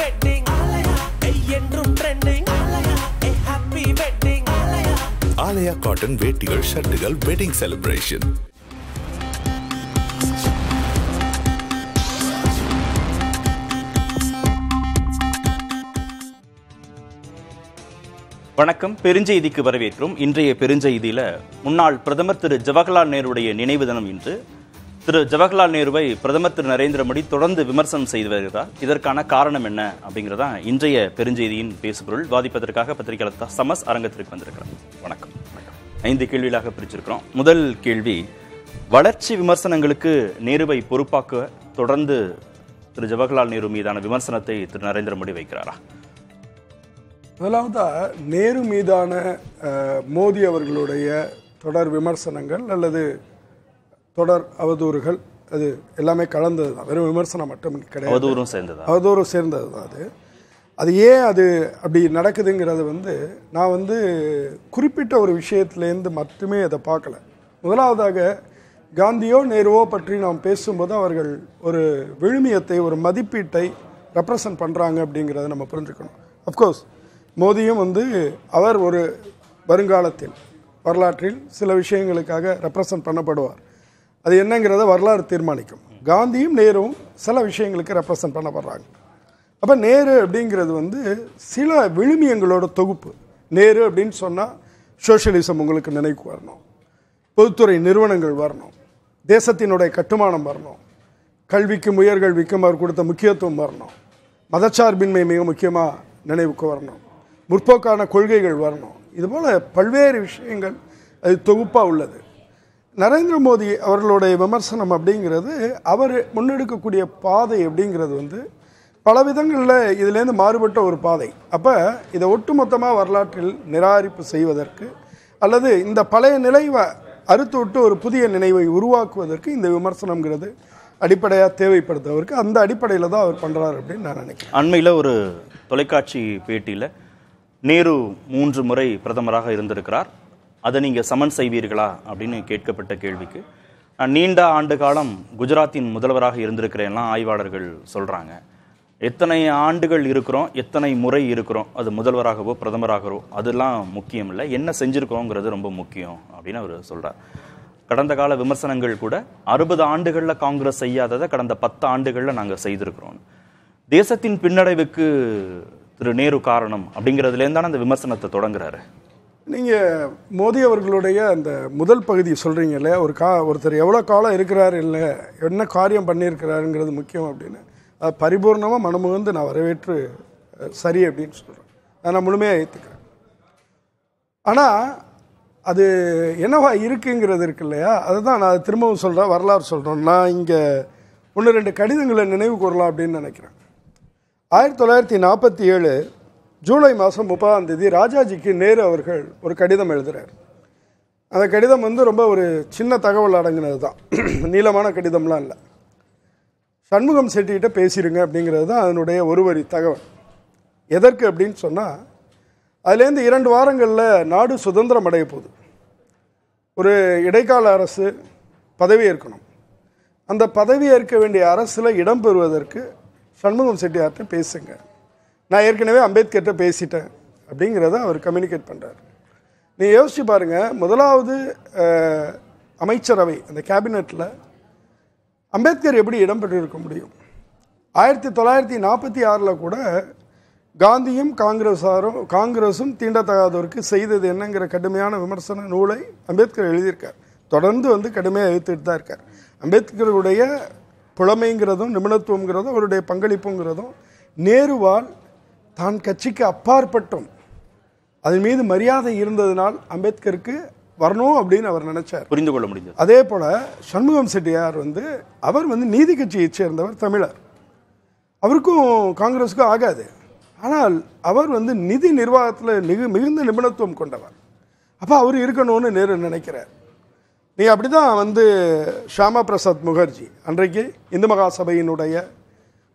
wedding என்றும் trending happy wedding Aalaya cotton வேட்டிகள் ஷர்ட்டுகள் வெட்டிங் செலிப்ரேஷன் வணக்கம் பெருஞ்செய்திக்கு வரவேற்கிறோம் இன்றைய பெருஞ்செய்தியில் முன்னாள் பிரதமர் திரு ஜவஹர்லால் நேருடைய நினைவு தினம் இன்று திரு ஜவஹர்லால் நேருவை பிரதமர் திரு நரேந்திர மோடி தொடர்ந்து விமர்சனம் செய்து வருகிறார் இதற்கான காரணம் என்ன அப்படிங்கிறதா இன்றைய பெருஞ்செய்தியின் பேசுபொருள் வாதிப்பதற்காக பத்திரிகையாளர் சமஸ் அரங்கத்திற்கு வந்திருக்கிறார் வணக்கம் ஐந்து கேள்விகளாக பிரிச்சிருக்கிறோம் முதல் கேள்வி வளர்ச்சி விமர்சனங்களுக்கு நேருவை பொறுப்பாக்க தொடர்ந்து திரு ஜவஹர்லால் நேரு மீதான விமர்சனத்தை திரு நரேந்திர மோடி வைக்கிறாரா முதலாவதா நேரு மீதான மோடி அவர்களுடைய தொடர் விமர்சனங்கள் அல்லது தொடர் அவதூறுகள் அது எல்லாமே கலந்தது தான் வெறும் விமர்சனம் மட்டும் கிடையாது அவதூறும் சேர்ந்தது அவதூறும் சேர்ந்தது தான் அது அது ஏன் அது அப்படி நடக்குதுங்கிறது வந்து நான் வந்து குறிப்பிட்ட ஒரு விஷயத்துலேருந்து மட்டுமே அதை பார்க்கல முதலாவதாக காந்தியோ நேருவோ பற்றி நாம் பேசும்போது அவர்கள் ஒரு விழுமியத்தை ஒரு மதிப்பீட்டை ரெப்ரசன்ட் பண்ணுறாங்க அப்படிங்கிறத நம்ம புரிஞ்சுக்கணும் அஃப்கோர்ஸ் மோதியும் வந்து அவர் ஒரு வருங்காலத்தில் வரலாற்றில் சில விஷயங்களுக்காக ரெப்ரசன்ட் பண்ணப்படுவார் அது என்னங்கிறத வரலாறு தீர்மானிக்கும் காந்தியும் நேருவும் சில விஷயங்களுக்கு ரெப்ரசன்ட் பண்ண அப்போ நேரு அப்படிங்கிறது வந்து சில விழுமியங்களோட தொகுப்பு நேரு அப்படின்னு சொன்னால் சோஷியலிசம் உங்களுக்கு நினைவுக்கு வரணும் பொதுத்துறை நிறுவனங்கள் வரணும் தேசத்தினுடைய கட்டுமானம் வரணும் கல்விக்கு உயர்கல்விக்கும் அவர் கொடுத்த முக்கியத்துவம் வரணும் மதச்சார்பின்மை மிக முக்கியமாக நினைவுக்கு வரணும் முற்போக்கான கொள்கைகள் வரணும் இதுபோல் பல்வேறு விஷயங்கள் அது தொகுப்பாக உள்ளது நரேந்திர மோடி அவர்களுடைய விமர்சனம் அப்படிங்கிறது அவர் முன்னெடுக்கக்கூடிய பாதை அப்படிங்கிறது வந்து பல விதங்களில் இதுலேருந்து மாறுபட்ட ஒரு பாதை அப்போ இதை ஒட்டுமொத்தமாக வரலாற்றில் நிராகரிப்பு செய்வதற்கு அல்லது இந்த பழைய நிலைவை அறுத்து விட்டு ஒரு புதிய நினைவை உருவாக்குவதற்கு இந்த விமர்சனங்கிறது அடிப்படையாக தேவைப்படுது அவருக்கு அந்த அடிப்படையில் தான் அவர் பண்ணுறாரு அப்படின்னு நான் நினைக்கிறேன் அண்மையில் ஒரு தொலைக்காட்சி பேட்டியில் நேரு மூன்று முறை பிரதமராக இருந்திருக்கிறார் அதை நீங்கள் சமன் செய்வீர்களா அப்படின்னு கேட்கப்பட்ட கேள்விக்கு நான் நீண்ட ஆண்டு காலம் குஜராத்தின் முதல்வராக இருந்திருக்கிறேன்லாம் ஆய்வாளர்கள் சொல்கிறாங்க எத்தனை ஆண்டுகள் இருக்கிறோம் எத்தனை முறை இருக்கிறோம் அது முதல்வராகவோ பிரதமராகவோ அதெல்லாம் முக்கியம் இல்லை என்ன செஞ்சுருக்கோங்கிறது ரொம்ப முக்கியம் அப்படின்னு அவர் சொல்கிறார் கடந்த கால விமர்சனங்கள் கூட அறுபது ஆண்டுகளில் காங்கிரஸ் செய்யாததை கடந்த பத்து ஆண்டுகளில் நாங்கள் செய்திருக்கிறோம் தேசத்தின் பின்னடைவுக்கு திரு நேரு காரணம் அப்படிங்கிறதுலேருந்தான அந்த விமர்சனத்தை தொடங்குறாரு நீங்கள் மோடி அவர்களுடைய அந்த முதல் பகுதி சொல்கிறீங்கல்ல ஒரு கா ஒருத்தர் எவ்வளோ காலம் இருக்கிறார் இல்லை என்ன காரியம் பண்ணியிருக்கிறாருங்கிறது முக்கியம் அப்படின்னு அது பரிபூர்ணமாக மனமுகந்து நான் வரவேற்று சரி அப்படின்னு சொல்கிறேன் அதை நான் முழுமையாக ஏற்றுக்கிறேன் ஆனால் அது என்னவா இருக்குங்கிறது இருக்கு இல்லையா அதுதான் நான் திரும்பவும் சொல்கிறேன் வரலாறு சொல்கிறோம் நான் இங்கே ஒன்று ரெண்டு கடிதங்களை நினைவு கூறலாம் அப்படின்னு நினைக்கிறேன் ஆயிரத்தி தொள்ளாயிரத்தி நாற்பத்தி ஏழு ஜூலை மாதம் முப்பதாம் தேதி ராஜாஜிக்கு நேரு அவர்கள் ஒரு கடிதம் எழுதுகிறார் அந்த கடிதம் வந்து ரொம்ப ஒரு சின்ன தகவல் அடங்கினது தான் நீளமான கடிதம்லாம் இல்லை சண்முகம் செட்டிக்கிட்ட பேசிடுங்க அப்படிங்கிறது தான் அதனுடைய ஒரு வரி தகவல் எதற்கு அப்படின்னு சொன்னால் அதுலேருந்து இரண்டு வாரங்களில் நாடு சுதந்திரம் அடைய போகுது ஒரு இடைக்கால அரசு பதவி ஏற்கணும் அந்த பதவி ஏற்க வேண்டிய அரசில் இடம்பெறுவதற்கு சண்முகம் செட்டியார்கிட்ட பேசுங்க நான் ஏற்கனவே அம்பேத்கர்கிட்ட பேசிட்டேன் அப்படிங்கிறத அவர் கம்யூனிகேட் பண்ணுறார் நீ யோசிச்சு பாருங்கள் முதலாவது அமைச்சரவை அந்த கேபினெட்டில் அம்பேத்கர் எப்படி இடம்பெற்றிருக்க முடியும் ஆயிரத்தி தொள்ளாயிரத்தி நாற்பத்தி ஆறில் கூட காந்தியும் காங்கிரஸாரும் காங்கிரஸும் தீண்டத்தகாதவருக்கு செய்தது என்னங்கிற கடுமையான விமர்சன நூலை அம்பேத்கர் எழுதியிருக்கார் தொடர்ந்து வந்து கடுமையாக எழுத்துட்டு தான் இருக்கார் அம்பேத்கருடைய புலமைங்கிறதும் நிபுணத்துவங்கிறதும் அவருடைய பங்களிப்புங்கிறதும் நேருவால் தான் கட்சிக்கு அப்பாற்பட்டும் அதன் மீது மரியாதை இருந்ததினால் அம்பேத்கருக்கு வரணும் அப்படின்னு அவர் நினைச்சார் புரிந்து கொள்ள முடிஞ்சது அதே போல் சண்முகம் செட்டியார் வந்து அவர் வந்து நீதி கட்சியை சேர்ந்தவர் தமிழர் அவருக்கும் காங்கிரஸுக்கும் ஆகாது ஆனால் அவர் வந்து நிதி நிர்வாகத்தில் மிகு மிகுந்த நிபுணத்துவம் கொண்டவர் அப்போ அவர் இருக்கணும்னு நேரு நினைக்கிறார் நீ அப்படி தான் வந்து ஷியாமா பிரசாத் முகர்ஜி அன்றைக்கு இந்து மகா சபையினுடைய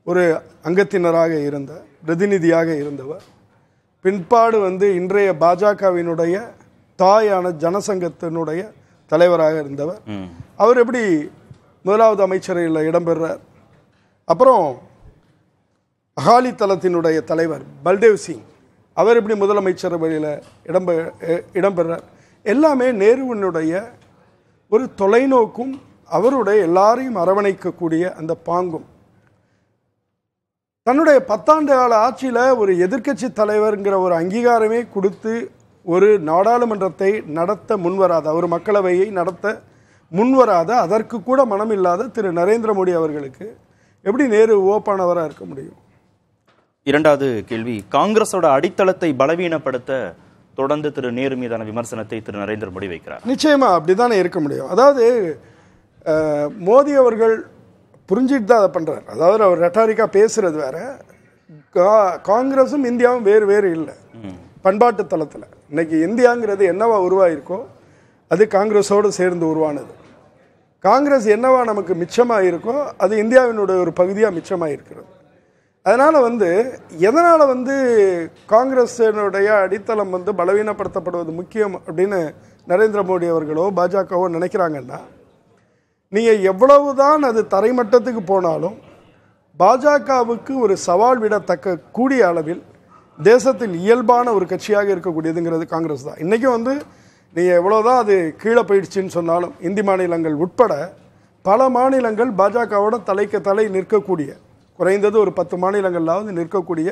ஒரு அங்கத்தினராக இருந்த பிரதிநிதியாக இருந்தவர் பின்பாடு வந்து இன்றைய பாஜகவினுடைய தாயான ஜனசங்கத்தினுடைய தலைவராக இருந்தவர் அவர் எப்படி முதலாவது அமைச்சரையில் இடம்பெறார் அப்புறம் அகாலி தளத்தினுடைய தலைவர் பல்தேவ் சிங் அவர் எப்படி முதலமைச்சர் வழியில் இடம்பெ இடம்பெறார் எல்லாமே நேருவினுடைய ஒரு தொலைநோக்கும் அவருடைய எல்லாரையும் அரவணைக்கக்கூடிய அந்த பாங்கும் தன்னுடைய பத்தாண்டு கால ஆட்சியில் ஒரு எதிர்க்கட்சி தலைவருங்கிற ஒரு அங்கீகாரமே கொடுத்து ஒரு நாடாளுமன்றத்தை நடத்த முன்வராத ஒரு மக்களவையை நடத்த முன்வராத அதற்கு கூட மனம் இல்லாத திரு நரேந்திர மோடி அவர்களுக்கு எப்படி நேரு ஓப்பானவராக இருக்க முடியும் இரண்டாவது கேள்வி காங்கிரஸோட அடித்தளத்தை பலவீனப்படுத்த தொடர்ந்து திரு நேரு மீதான விமர்சனத்தை திரு நரேந்திர மோடி வைக்கிறார் அப்படி அப்படிதானே இருக்க முடியும் அதாவது மோடி அவர்கள் புரிஞ்சிட்டு தான் அதை பண்ணுறாரு அதாவது அவர் ரெட்டாரிக்காக பேசுகிறது வேறு கா காங்கிரஸும் இந்தியாவும் வேறு வேறு இல்லை பண்பாட்டு தளத்தில் இன்றைக்கி இந்தியாங்கிறது என்னவா உருவாயிருக்கோ அது காங்கிரஸோடு சேர்ந்து உருவானது காங்கிரஸ் என்னவா நமக்கு மிச்சமாக இருக்கோ அது இந்தியாவினுடைய ஒரு பகுதியாக மிச்சமாக இருக்கிறது அதனால் வந்து எதனால் வந்து காங்கிரஸினுடைய அடித்தளம் வந்து பலவீனப்படுத்தப்படுவது முக்கியம் அப்படின்னு நரேந்திர மோடி அவர்களோ பாஜகவோ நினைக்கிறாங்கன்னா நீங்கள் எவ்வளவுதான் அது தரைமட்டத்துக்கு போனாலும் பாஜகவுக்கு ஒரு சவால் விடத்தக்க கூடிய அளவில் தேசத்தில் இயல்பான ஒரு கட்சியாக இருக்கக்கூடியதுங்கிறது காங்கிரஸ் தான் இன்றைக்கும் வந்து நீங்கள் எவ்வளோதான் அது கீழே போயிடுச்சின்னு சொன்னாலும் இந்தி மாநிலங்கள் உட்பட பல மாநிலங்கள் பாஜகவோட தலைக்கு தலை நிற்கக்கூடிய குறைந்தது ஒரு பத்து மாநிலங்களாவது நிற்கக்கூடிய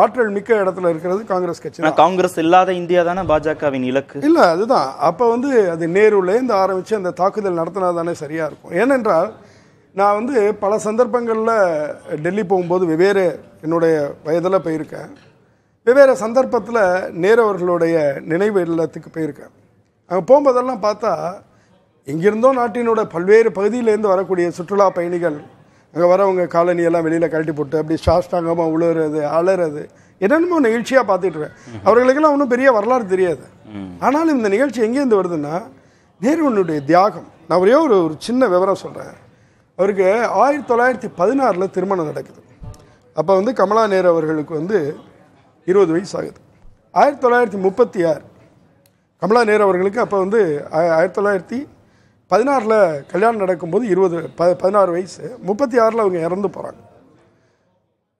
ஆற்றல் மிக்க இடத்துல இருக்கிறது காங்கிரஸ் கட்சி காங்கிரஸ் இல்லாத இந்தியா தானே பாஜகவின் இலக்கு இல்லை அதுதான் அப்போ வந்து அது நேருலேருந்து ஆரம்பித்து அந்த தாக்குதல் நடத்தினா தானே சரியாக இருக்கும் ஏனென்றால் நான் வந்து பல சந்தர்ப்பங்களில் டெல்லி போகும்போது வெவ்வேறு என்னுடைய வயதில் போயிருக்கேன் வெவ்வேறு சந்தர்ப்பத்தில் நேரவர்களுடைய நினைவு இல்லத்துக்கு போயிருக்கேன் அங்கே போகும்போதெல்லாம் பார்த்தா எங்கிருந்தோ நாட்டினோட பல்வேறு பகுதியிலேருந்து வரக்கூடிய சுற்றுலா பயணிகள் அங்கே வரவங்க காலனியெல்லாம் வெளியில் கழட்டி போட்டு அப்படி சாஷ்டாங்கமாக உழுறது அலறது என்னென்னமோ நிகழ்ச்சியாக பார்த்துட்டுருவேன் அவர்களுக்கெல்லாம் ஒன்றும் பெரிய வரலாறு தெரியாது ஆனாலும் இந்த நிகழ்ச்சி எங்கேருந்து வருதுன்னா நேருவனுடைய தியாகம் நான் ஒரே ஒரு ஒரு சின்ன விவரம் சொல்கிறேன் அவருக்கு ஆயிரத்தி தொள்ளாயிரத்தி பதினாறில் திருமணம் நடக்குது அப்போ வந்து கமலா நேரு அவர்களுக்கு வந்து இருபது வயசு ஆகுது ஆயிரத்தி தொள்ளாயிரத்தி முப்பத்தி ஆறு கமலா நேரு அவர்களுக்கு அப்போ வந்து ஆயிரத்தி தொள்ளாயிரத்தி பதினாறில் கல்யாணம் நடக்கும்போது இருபது ப பதினாறு வயசு முப்பத்தி ஆறில் அவங்க இறந்து போகிறாங்க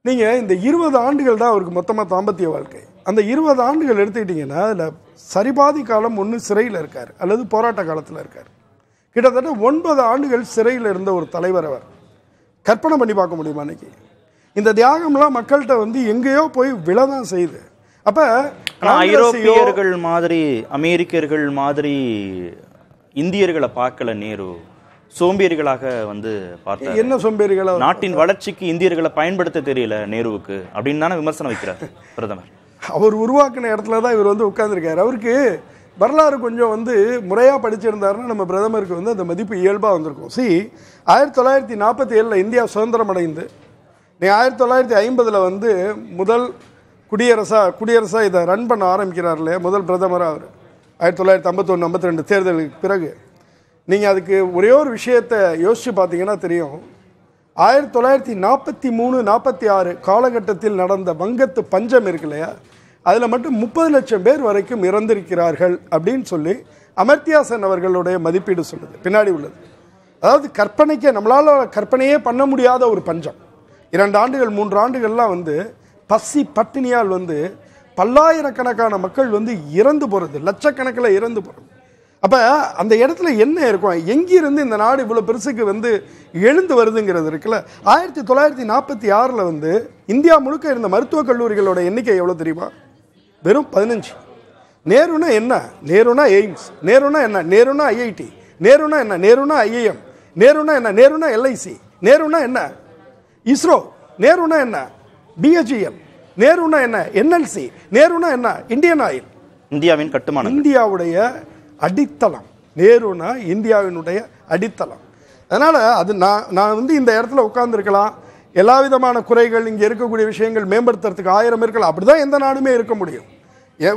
நீங்கள் இந்த இருபது ஆண்டுகள் தான் அவருக்கு மொத்தமாக தாம்பத்திய வாழ்க்கை அந்த இருபது ஆண்டுகள் எடுத்துக்கிட்டிங்கன்னா அதில் சரிபாதி காலம் ஒன்று சிறையில் இருக்கார் அல்லது போராட்ட காலத்தில் இருக்கார் கிட்டத்தட்ட ஒன்பது ஆண்டுகள் சிறையில் இருந்த ஒரு தலைவர் அவர் கற்பனை பண்ணி பார்க்க முடியுமா அன்றைக்கி இந்த தியாகம்லாம் மக்கள்கிட்ட வந்து எங்கேயோ போய் விழதான் செய்யுது அப்போ ஐரோப்பியர்கள் மாதிரி அமெரிக்கர்கள் மாதிரி இந்தியர்களை பார்க்கல நேரு சோம்பேறிகளாக வந்து பார்த்தா என்ன சோம்பேறிகளா நாட்டின் வளர்ச்சிக்கு இந்தியர்களை பயன்படுத்த தெரியல நேருவுக்கு அப்படின்னு தானே விமர்சனம் வைக்கிறார் பிரதமர் அவர் உருவாக்கின இடத்துல தான் இவர் வந்து உட்கார்ந்துருக்காரு அவருக்கு வரலாறு கொஞ்சம் வந்து முறையாக படிச்சிருந்தாருன்னா நம்ம பிரதமருக்கு வந்து அந்த மதிப்பு இயல்பாக வந்திருக்கும் சி ஆயிரத்தி தொள்ளாயிரத்தி நாற்பத்தி ஏழில் இந்தியா சுதந்திரம் அடைந்து நீ ஆயிரத்தி தொள்ளாயிரத்தி ஐம்பதில் வந்து முதல் குடியரசாக குடியரசாக இதை ரன் பண்ண ஆரம்பிக்கிறார் இல்லையா முதல் பிரதமராக அவர் ஆயிரத்தி தொள்ளாயிரத்தி ஐம்பத்தொன்று ஐம்பத்தி ரெண்டு தேர்தலுக்கு பிறகு நீங்கள் அதுக்கு ஒரே ஒரு விஷயத்தை யோசித்து பார்த்தீங்கன்னா தெரியும் ஆயிரத்தி தொள்ளாயிரத்தி நாற்பத்தி மூணு நாற்பத்தி ஆறு காலகட்டத்தில் நடந்த வங்கத்து பஞ்சம் இருக்கு இல்லையா அதில் மட்டும் முப்பது லட்சம் பேர் வரைக்கும் இறந்திருக்கிறார்கள் அப்படின்னு சொல்லி அமர்த்தியாசன் அவர்களுடைய மதிப்பீடு சொல்லுது பின்னாடி உள்ளது அதாவது கற்பனைக்கே நம்மளால் கற்பனையே பண்ண முடியாத ஒரு பஞ்சம் இரண்டு ஆண்டுகள் மூன்று ஆண்டுகள்லாம் வந்து பசி பட்டினியால் வந்து பல்லாயிரக்கணக்கான மக்கள் வந்து இறந்து போகிறது லட்சக்கணக்கில் இறந்து போகிறது அப்போ அந்த இடத்துல என்ன இருக்கும் எங்கிருந்து இந்த நாடு இவ்வளோ பெருசுக்கு வந்து எழுந்து வருதுங்கிறது இருக்குல்ல ஆயிரத்தி தொள்ளாயிரத்தி நாற்பத்தி ஆறில் வந்து இந்தியா முழுக்க இருந்த மருத்துவக் கல்லூரிகளோட எண்ணிக்கை எவ்வளோ தெரியுமா வெறும் பதினஞ்சு நேருனா என்ன நேருனா எய்ம்ஸ் நேருனா என்ன நேருனா ஐஐடி நேருனா என்ன நேருனா ஐஏஎம் நேருனா என்ன நேருனா எல்ஐசி நேருனா என்ன இஸ்ரோ நேருனா என்ன பிஹெச்இஎம் நேருனா என்ன என்எல்சி நேருனா என்ன இந்தியன் ஆயில் இந்தியாவின் கட்டுமானம் இந்தியாவுடைய அடித்தளம் நேருனா இந்தியாவினுடைய அடித்தளம் அதனால் அது நான் நான் வந்து இந்த இடத்துல உட்காந்துருக்கலாம் எல்லா விதமான குறைகள் இங்கே இருக்கக்கூடிய விஷயங்கள் மேம்படுத்துறதுக்கு ஆயிரம் இருக்கலாம் அப்படி தான் எந்த நாடுமே இருக்க முடியும்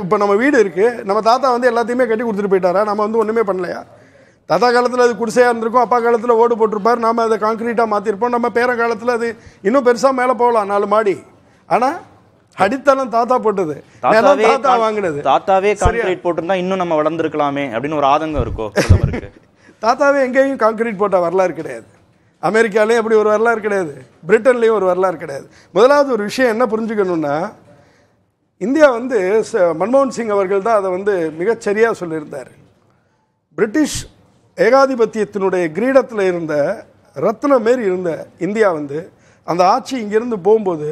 இப்போ நம்ம வீடு இருக்குது நம்ம தாத்தா வந்து எல்லாத்தையுமே கட்டி கொடுத்துட்டு போயிட்டாரா நம்ம வந்து ஒன்றுமே பண்ணலையா தாத்தா காலத்தில் அது குடிசையாக இருந்திருக்கும் அப்பா காலத்தில் ஓடு போட்டிருப்பார் நாம் அதை காங்கிரீட்டாக மாற்றிருப்போம் நம்ம பேர காலத்தில் அது இன்னும் பெருசாக மேலே போகலாம் நாலு மாடி ஆனால் அடித்தளம் தாத்தா போட்டது தாத்தா வாங்கினது தாத்தாவே கான்கிரீட் போட்டிருந்தா இன்னும் நம்ம வளர்ந்துருக்கலாமே அப்படின்னு ஒரு ஆதங்கம் இருக்கோ தாத்தாவே எங்கேயும் கான்கிரீட் போட்ட வரலாறு கிடையாது அமெரிக்காலேயும் அப்படி ஒரு வரலாறு கிடையாது பிரிட்டன்லேயும் ஒரு வரலாறு கிடையாது முதலாவது ஒரு விஷயம் என்ன புரிஞ்சுக்கணுன்னா இந்தியா வந்து மன்மோகன் சிங் அவர்கள் தான் அதை வந்து மிகச்சரியாக சொல்லியிருந்தார் பிரிட்டிஷ் ஏகாதிபத்தியத்தினுடைய கிரீடத்தில் இருந்த ரத்னமேரி மாரி இருந்த இந்தியா வந்து அந்த ஆட்சி இங்கேருந்து போகும்போது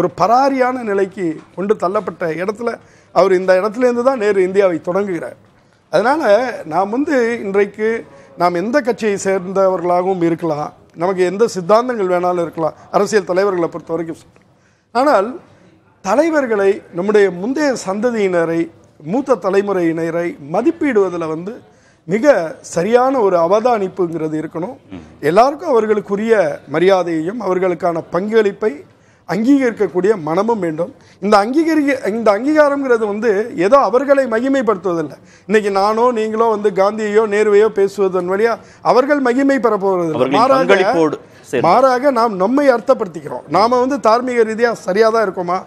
ஒரு பராரியான நிலைக்கு கொண்டு தள்ளப்பட்ட இடத்துல அவர் இந்த இடத்துலேருந்து தான் நேரு இந்தியாவை தொடங்குகிறார் அதனால் நாம் வந்து இன்றைக்கு நாம் எந்த கட்சியை சேர்ந்தவர்களாகவும் இருக்கலாம் நமக்கு எந்த சித்தாந்தங்கள் வேணாலும் இருக்கலாம் அரசியல் தலைவர்களை பொறுத்த வரைக்கும் ஆனால் தலைவர்களை நம்முடைய முந்தைய சந்ததியினரை மூத்த தலைமுறையினரை மதிப்பிடுவதில் வந்து மிக சரியான ஒரு அவதானிப்புங்கிறது இருக்கணும் எல்லாருக்கும் அவர்களுக்குரிய மரியாதையையும் அவர்களுக்கான பங்களிப்பை அங்கீகரிக்கக்கூடிய மனமும் வேண்டும் இந்த அங்கீகரிக்க இந்த அங்கீகாரங்கிறது வந்து ஏதோ அவர்களை மகிமைப்படுத்துவதில்லை இன்னைக்கு நானோ நீங்களோ வந்து காந்தியையோ நேருவையோ பேசுவதன் வழியாக அவர்கள் மகிமை பெறப்போவது மாறாக மாறாக நாம் நம்மை அர்த்தப்படுத்திக்கிறோம் நாம் வந்து தார்மீக ரீதியாக சரியாக தான் இருக்கோமா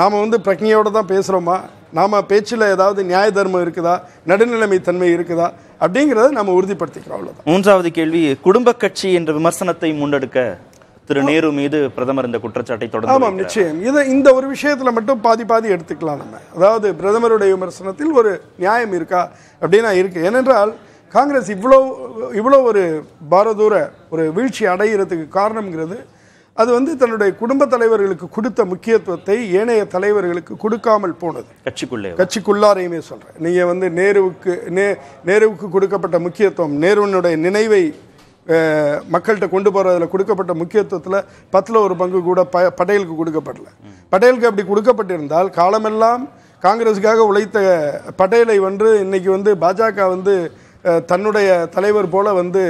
நாம் வந்து பிரக்ஞையோடு தான் பேசுகிறோமா நாம் பேச்சில் ஏதாவது நியாய தர்மம் இருக்குதா நடுநிலைமை தன்மை இருக்குதா அப்படிங்கிறத நம்ம உறுதிப்படுத்திக்கிறோம் அவ்வளோதான் மூன்றாவது கேள்வி குடும்ப கட்சி என்ற விமர்சனத்தை முன்னெடுக்க திரு நேரு மீது பிரதமர் இந்த குற்றச்சாட்டை தொடர்ந்து ஆமாம் நிச்சயம் இது இந்த ஒரு விஷயத்தில் மட்டும் பாதி பாதி எடுத்துக்கலாம் நம்ம அதாவது பிரதமருடைய விமர்சனத்தில் ஒரு நியாயம் இருக்கா அப்படின்னா இருக்கு ஏனென்றால் காங்கிரஸ் இவ்வளோ இவ்வளோ ஒரு பாரதூர ஒரு வீழ்ச்சி அடைகிறதுக்கு காரணம்ங்கிறது அது வந்து தன்னுடைய குடும்ப தலைவர்களுக்கு கொடுத்த முக்கியத்துவத்தை ஏனைய தலைவர்களுக்கு கொடுக்காமல் போனது கட்சிக்குள்ளே கட்சிக்குள்ளாரையுமே சொல்கிறேன் நீங்கள் வந்து நேருவுக்கு நே நேருவுக்கு கொடுக்கப்பட்ட முக்கியத்துவம் நேருனுடைய நினைவை மக்கள்கிட்ட கொண்டு அதில் கொடுக்கப்பட்ட முக்கியத்துவத்தில் பத்தில் ஒரு பங்கு கூட ப பட்டேலுக்கு கொடுக்கப்படல பட்டேலுக்கு அப்படி கொடுக்கப்பட்டிருந்தால் காலமெல்லாம் காங்கிரஸுக்காக உழைத்த பட்டேலை வந்து இன்றைக்கி வந்து பாஜக வந்து தன்னுடைய தலைவர் போல வந்து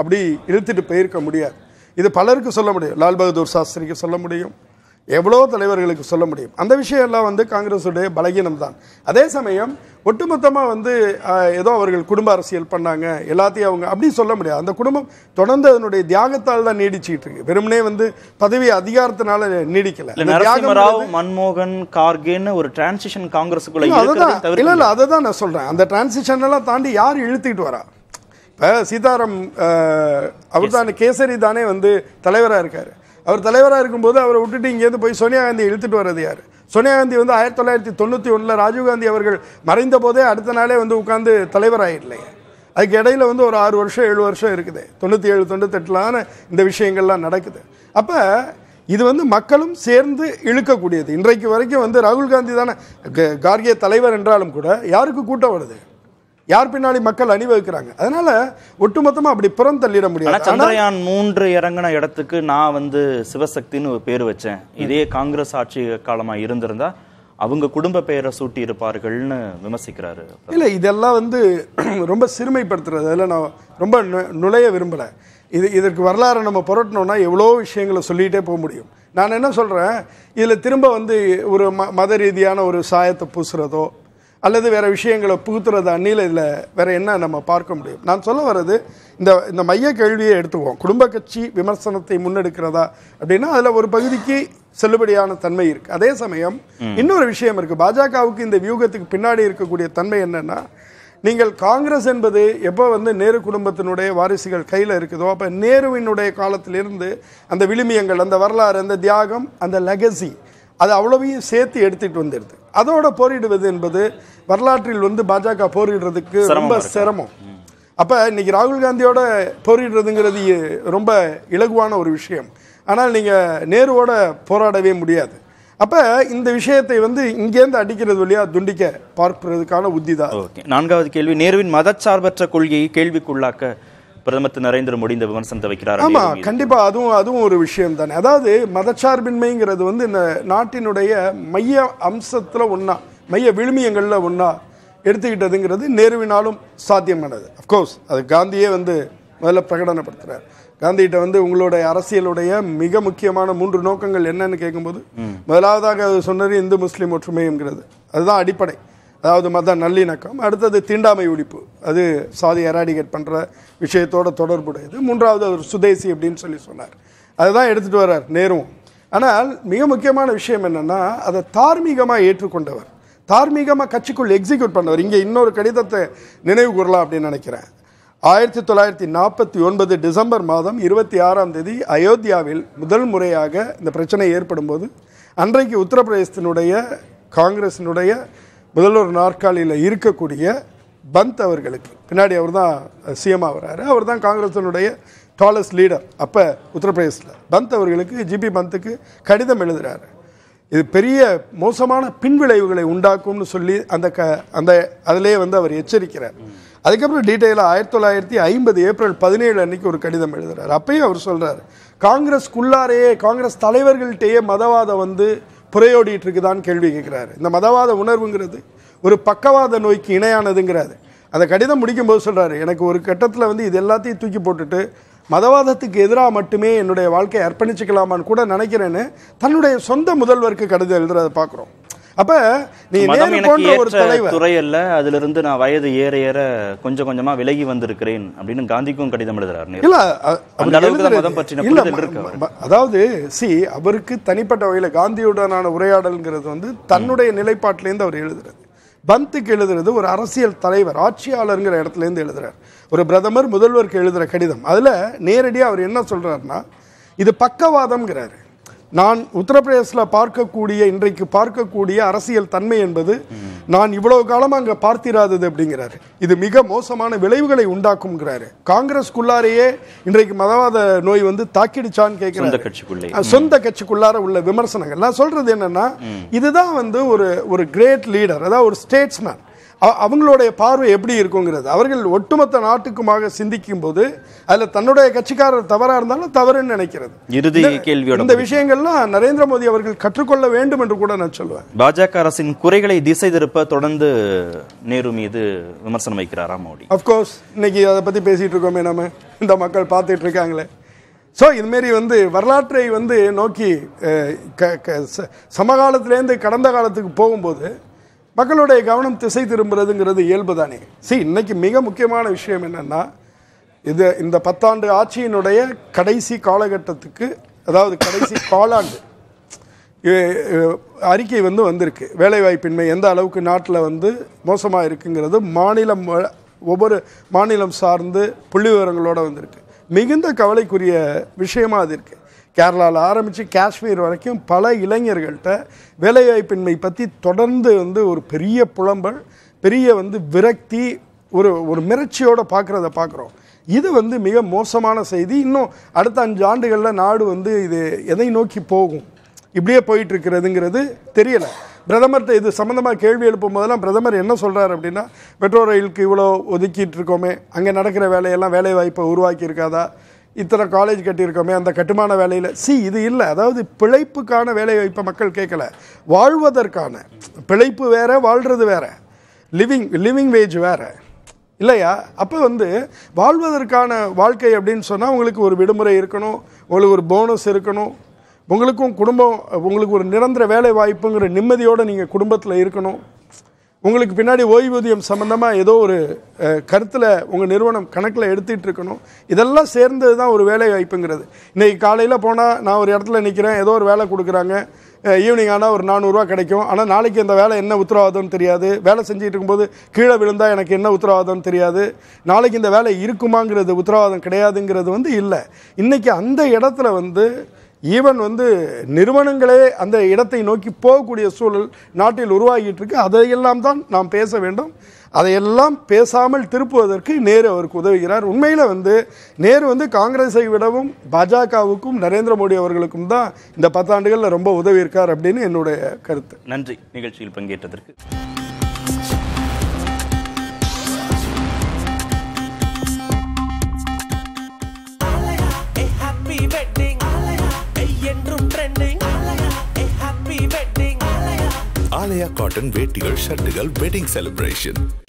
அப்படி இழுத்துட்டு போயிருக்க முடியாது இது பலருக்கு சொல்ல முடியும் லால் பகதூர் சாஸ்திரிக்கு சொல்ல முடியும் எவ்வளோ தலைவர்களுக்கு சொல்ல முடியும் அந்த விஷயம்லாம் வந்து காங்கிரஸுடைய பலகீனம் தான் அதே சமயம் ஒட்டுமொத்தமாக வந்து ஏதோ அவர்கள் குடும்ப அரசியல் பண்ணாங்க எல்லாத்தையும் அவங்க அப்படி சொல்ல முடியாது அந்த குடும்பம் தொடர்ந்து அதனுடைய தியாகத்தால் தான் நீடிச்சிட்டு இருக்கு வெறுமனே வந்து பதவி அதிகாரத்தினால நீடிக்கல ராவ் மன்மோகன் கார்கேன்னு ஒரு டிரான்சிஷன் காங்கிரஸுக்குள்ள அதுதான் இல்லை இல்லை அதை தான் நான் சொல்கிறேன் அந்த டிரான்சிஷன்லாம் தாண்டி யார் இழுத்துக்கிட்டு வரா இப்போ சீதாராம் அவர் தான் கேசரி தானே வந்து தலைவராக இருக்கார் அவர் தலைவராக இருக்கும்போது அவரை விட்டுட்டு இங்கேருந்து போய் சோனியா காந்தி இழுத்துட்டு வர்றது யார் சோனியா காந்தி வந்து ஆயிரத்தி தொள்ளாயிரத்தி தொண்ணூற்றி ஒன்றில் ராஜீவ்காந்தி அவர்கள் மறைந்த போதே அடுத்த நாளே வந்து உட்காந்து தலைவராகிடலையே அதுக்கு இடையில் வந்து ஒரு ஆறு வருஷம் ஏழு வருஷம் இருக்குது தொண்ணூற்றி ஏழு தொண்ணூத்தெட்டிலான இந்த விஷயங்கள்லாம் நடக்குது அப்போ இது வந்து மக்களும் சேர்ந்து இழுக்கக்கூடியது இன்றைக்கு வரைக்கும் வந்து ராகுல் காந்தி தானே கார்கே தலைவர் என்றாலும் கூட யாருக்கு கூட்டம் வருது யார் பின்னாடி மக்கள் அணிவகுக்கிறாங்க அதனால ஒட்டுமொத்தமாக அப்படி புறம் தள்ளிட முடியாது சந்திரயான் மூன்று இறங்கின இடத்துக்கு நான் வந்து சிவசக்தின்னு ஒரு பேர் வச்சேன் இதே காங்கிரஸ் ஆட்சி காலமாக இருந்திருந்தா அவங்க குடும்ப பெயரை சூட்டி இருப்பார்கள்னு விமர்சிக்கிறாரு இல்லை இதெல்லாம் வந்து ரொம்ப சிறுமைப்படுத்துறது அதில் நான் ரொம்ப நுழைய விரும்பலை இது இதற்கு வரலாறு நம்ம புரட்டணும்னா எவ்வளோ விஷயங்களை சொல்லிகிட்டே போக முடியும் நான் என்ன சொல்கிறேன் இதில் திரும்ப வந்து ஒரு ம மத ரீதியான ஒரு சாயத்தை பூசுகிறதோ அல்லது வேறு விஷயங்களை புகுத்துறது அந்நியில் இதில் வேறு என்ன நம்ம பார்க்க முடியும் நான் சொல்ல வர்றது இந்த இந்த மைய கேள்வியை எடுத்துக்குவோம் குடும்ப கட்சி விமர்சனத்தை முன்னெடுக்கிறதா அப்படின்னா அதில் ஒரு பகுதிக்கு செல்லுபடியான தன்மை இருக்குது அதே சமயம் இன்னொரு விஷயம் இருக்குது பாஜகவுக்கு இந்த வியூகத்துக்கு பின்னாடி இருக்கக்கூடிய தன்மை என்னென்னா நீங்கள் காங்கிரஸ் என்பது எப்போ வந்து நேரு குடும்பத்தினுடைய வாரிசுகள் கையில் இருக்குதோ அப்போ நேருவினுடைய காலத்திலிருந்து அந்த விழுமியங்கள் அந்த வரலாறு அந்த தியாகம் அந்த லெகசி அது அவ்வளவையும் சேர்த்து எடுத்துட்டு வந்துடுது அதோட போரிடுவது என்பது வரலாற்றில் வந்து பாஜக போரிடுறதுக்கு ரொம்ப சிரமம் அப்ப இன்னைக்கு ராகுல் காந்தியோட போரிடுறதுங்கிறது ரொம்ப இலகுவான ஒரு விஷயம் ஆனால் நீங்க நேருவோட போராடவே முடியாது அப்ப இந்த விஷயத்தை வந்து இங்கேருந்து அடிக்கிறது வழியா துண்டிக்க பார்ப்பதற்கான உத்தி தான் ஓகே நான்காவது கேள்வி நேருவின் மதச்சார்பற்ற கொள்கையை கேள்விக்குள்ளாக்க பிரதமர் திரு நரேந்திர மோடி இந்த விமர்சனத்தை வைக்கிறார் ஆமா கண்டிப்பா அதுவும் அதுவும் ஒரு விஷயம் தானே அதாவது மதச்சார்பின்மைங்கிறது வந்து இந்த நாட்டினுடைய மைய அம்சத்தில் ஒன்றா மைய விழுமியங்களில் ஒன்றா எடுத்துக்கிட்டதுங்கிறது நேருவினாலும் சாத்தியமானது அஃப்கோர்ஸ் அது காந்தியே வந்து முதல்ல பிரகடனப்படுத்துகிறார் காந்திகிட்ட வந்து உங்களுடைய அரசியலுடைய மிக முக்கியமான மூன்று நோக்கங்கள் என்னன்னு கேட்கும்போது முதலாவதாக சொன்னது இந்து முஸ்லீம் ஒற்றுமைங்கிறது அதுதான் அடிப்படை அதாவது மத நல்லிணக்கம் அடுத்தது தீண்டாமை ஒழிப்பு அது சாதி எராடிகேட் பண்ணுற விஷயத்தோட தொடர்புடையது மூன்றாவது அவர் சுதேசி அப்படின்னு சொல்லி சொன்னார் அதுதான் எடுத்துகிட்டு வர்றார் நேரும் ஆனால் மிக முக்கியமான விஷயம் என்னென்னா அதை தார்மீகமாக ஏற்றுக்கொண்டவர் தார்மீகமாக கட்சிக்குள் எக்ஸிக்யூட் பண்ணவர் இங்கே இன்னொரு கடிதத்தை நினைவு கூறலாம் அப்படின்னு நினைக்கிறேன் ஆயிரத்தி தொள்ளாயிரத்தி நாற்பத்தி ஒன்பது டிசம்பர் மாதம் இருபத்தி ஆறாம் தேதி அயோத்தியாவில் முதல் முறையாக இந்த பிரச்சனை ஏற்படும் போது அன்றைக்கு உத்தரப்பிரதேசத்தினுடைய காங்கிரசினுடைய முதல்வர் நாற்காலியில் இருக்கக்கூடிய பந்த் அவர்களுக்கு பின்னாடி அவர் தான் சிஎம் ஆகிறாரு அவர் தான் காங்கிரஸினுடைய டாலஸ்ட் லீடர் அப்போ உத்தரப்பிரதேசில் பந்த் அவர்களுக்கு ஜிபி பந்துக்கு கடிதம் எழுதுகிறாரு இது பெரிய மோசமான பின்விளைவுகளை உண்டாக்கும்னு சொல்லி அந்த க அந்த அதிலே வந்து அவர் எச்சரிக்கிறார் அதுக்கப்புறம் டீட்டெயிலாக ஆயிரத்தி தொள்ளாயிரத்தி ஐம்பது ஏப்ரல் பதினேழு அன்னைக்கு ஒரு கடிதம் எழுதுகிறார் அப்பயும் அவர் சொல்கிறார் காங்கிரஸ்குள்ளாரையே காங்கிரஸ் தலைவர்கள்ட்டேயே மதவாதம் வந்து புறையோடிட்டு இருக்குதான்னு கேள்வி கேட்குறாரு இந்த மதவாத உணர்வுங்கிறது ஒரு பக்கவாத நோய்க்கு இணையானதுங்கிறாரு அந்த கடிதம் முடிக்கும்போது சொல்கிறாரு எனக்கு ஒரு கட்டத்தில் வந்து இது எல்லாத்தையும் தூக்கி போட்டுட்டு மதவாதத்துக்கு எதிராக மட்டுமே என்னுடைய வாழ்க்கையை அர்ப்பணிச்சுக்கலாமான்னு கூட நினைக்கிறேன்னு தன்னுடைய சொந்த முதல்வருக்கு கடிதம் எழுதுறதை பார்க்குறோம் அப்ப நீ ஒரு தலைவர் துறை அல்ல அதுல இருந்து நான் வயது ஏற ஏற கொஞ்சம் கொஞ்சமா விலகி வந்திருக்கிறேன் அப்படின்னு காந்திக்கும் கடிதம் எழுதுறாரு இல்ல அதாவது சி அவருக்கு தனிப்பட்ட வகையில காந்தியுடனான உரையாடல்ங்கிறது வந்து தன்னுடைய நிலைப்பாட்டிலேருந்து அவர் எழுதுறது பந்துக்கு எழுதுறது ஒரு அரசியல் தலைவர் ஆட்சியாளருங்கிற இடத்துலேருந்து எழுதுறார் ஒரு பிரதமர் முதல்வருக்கு எழுதுகிற கடிதம் அதில் நேரடியாக அவர் என்ன சொல்றாருன்னா இது பக்கவாதம்ங்கிறாரு நான் உத்தரப்பிரதேசில் பார்க்கக்கூடிய இன்றைக்கு பார்க்கக்கூடிய அரசியல் தன்மை என்பது நான் இவ்வளவு காலம் அங்கே பார்த்திராதது அப்படிங்கிறாரு இது மிக மோசமான விளைவுகளை உண்டாக்கும்ங்கிறாரு காங்கிரஸ்க்குள்ளாரையே இன்றைக்கு மதவாத நோய் வந்து தாக்கிடுச்சான்னு கேட்குறேன் சொந்த கட்சிக்குள்ளார உள்ள விமர்சனங்கள் நான் சொல்றது என்னன்னா இதுதான் வந்து ஒரு ஒரு கிரேட் லீடர் அதாவது ஒரு ஸ்டேட்ஸ்மேன் அவங்களுடைய பார்வை எப்படி இருக்குங்கிறது அவர்கள் ஒட்டுமொத்த நாட்டுக்குமாக சிந்திக்கும் போது அதில் தன்னுடைய கட்சிக்காரர் தவறாக இருந்தாலும் தவறுன்னு நினைக்கிறது இறுதி கேள்வியோட இந்த விஷயங்கள்லாம் நரேந்திர மோடி அவர்கள் கற்றுக்கொள்ள வேண்டும் என்று கூட நான் சொல்லுவேன் பாஜக அரசின் குறைகளை திசை திருப்ப தொடர்ந்து நேரு மீது விமர்சனம் வைக்கிறாரா மோடி அப்கோர்ஸ் இன்னைக்கு அதை பற்றி பேசிகிட்டு இருக்கோமே நம்ம இந்த மக்கள் பார்த்துட்டு இருக்காங்களே ஸோ இதுமாரி வந்து வரலாற்றை வந்து நோக்கி க சமகாலத்திலேருந்து கடந்த காலத்துக்கு போகும்போது மக்களுடைய கவனம் திசை திரும்புறதுங்கிறது இயல்பு தானே சரி இன்னைக்கு மிக முக்கியமான விஷயம் என்னென்னா இது இந்த பத்தாண்டு ஆட்சியினுடைய கடைசி காலகட்டத்துக்கு அதாவது கடைசி காலாண்டு அறிக்கை வந்து வந்திருக்கு வேலைவாய்ப்பின்மை எந்த அளவுக்கு நாட்டில் வந்து மோசமாக இருக்குங்கிறது மாநிலம் ஒவ்வொரு மாநிலம் சார்ந்து புள்ளி விவரங்களோடு வந்திருக்கு மிகுந்த கவலைக்குரிய விஷயமாக அது இருக்குது கேரளாவில் ஆரம்பித்து காஷ்மீர் வரைக்கும் பல இளைஞர்கள்ட்ட வேலைவாய்ப்பின்மை பற்றி தொடர்ந்து வந்து ஒரு பெரிய புலம்பல் பெரிய வந்து விரக்தி ஒரு ஒரு மிரட்சியோடு பார்க்குறத பார்க்குறோம் இது வந்து மிக மோசமான செய்தி இன்னும் அடுத்த அஞ்சு ஆண்டுகளில் நாடு வந்து இது எதை நோக்கி போகும் இப்படியே போயிட்டுருக்கிறதுங்கிறது தெரியலை பிரதமர்கிட்ட இது சம்மந்தமாக கேள்வி எழுப்பும் போதெல்லாம் பிரதமர் என்ன சொல்கிறார் அப்படின்னா மெட்ரோ ரயிலுக்கு இவ்வளோ ஒதுக்கிட்டு இருக்கோமே அங்கே நடக்கிற வேலையெல்லாம் வேலைவாய்ப்பை உருவாக்கியிருக்காதா இத்தனை காலேஜ் கட்டியிருக்கோமே அந்த கட்டுமான வேலையில் சி இது இல்லை அதாவது பிழைப்புக்கான வேலை இப்போ மக்கள் கேட்கல வாழ்வதற்கான பிழைப்பு வேறு வாழ்கிறது வேறு லிவிங் லிவிங் வேஜ் வேறு இல்லையா அப்போ வந்து வாழ்வதற்கான வாழ்க்கை அப்படின்னு சொன்னால் உங்களுக்கு ஒரு விடுமுறை இருக்கணும் உங்களுக்கு ஒரு போனஸ் இருக்கணும் உங்களுக்கும் குடும்பம் உங்களுக்கு ஒரு நிரந்தர வேலை வாய்ப்புங்கிற நிம்மதியோடு நீங்கள் குடும்பத்தில் இருக்கணும் உங்களுக்கு பின்னாடி ஓய்வூதியம் சம்மந்தமாக ஏதோ ஒரு கருத்தில் உங்கள் நிறுவனம் கணக்கில் எடுத்துகிட்டு இருக்கணும் இதெல்லாம் சேர்ந்தது தான் ஒரு வேலை வாய்ப்புங்கிறது இன்றைக்கி காலையில் போனால் நான் ஒரு இடத்துல நிற்கிறேன் ஏதோ ஒரு வேலை கொடுக்குறாங்க ஈவினிங் ஆனால் ஒரு நானூறுரூவா கிடைக்கும் ஆனால் நாளைக்கு இந்த வேலை என்ன உத்தரவாதம்னு தெரியாது வேலை செஞ்சுட்டு இருக்கும்போது கீழே விழுந்தால் எனக்கு என்ன உத்தரவாதம்னு தெரியாது நாளைக்கு இந்த வேலை இருக்குமாங்கிறது உத்தரவாதம் கிடையாதுங்கிறது வந்து இல்லை இன்றைக்கி அந்த இடத்துல வந்து ஈவன் வந்து நிறுவனங்களே அந்த இடத்தை நோக்கி போகக்கூடிய சூழல் நாட்டில் உருவாகிட்டு இருக்கு அதையெல்லாம் தான் நாம் பேச வேண்டும் அதையெல்லாம் பேசாமல் திருப்புவதற்கு நேரு அவருக்கு உதவுகிறார் உண்மையில் வந்து நேரு வந்து காங்கிரஸை விடவும் பாஜகவுக்கும் நரேந்திர மோடி அவர்களுக்கும் தான் இந்த பத்தாண்டுகளில் ரொம்ப உதவியிருக்கார் அப்படின்னு என்னுடைய கருத்து நன்றி நிகழ்ச்சியில் பங்கேற்றதற்கு ஆலயா காட்டன் வேட்டிகள் ஷர்ட்டுகள் வெட்டிங் செலிப்ரேஷன்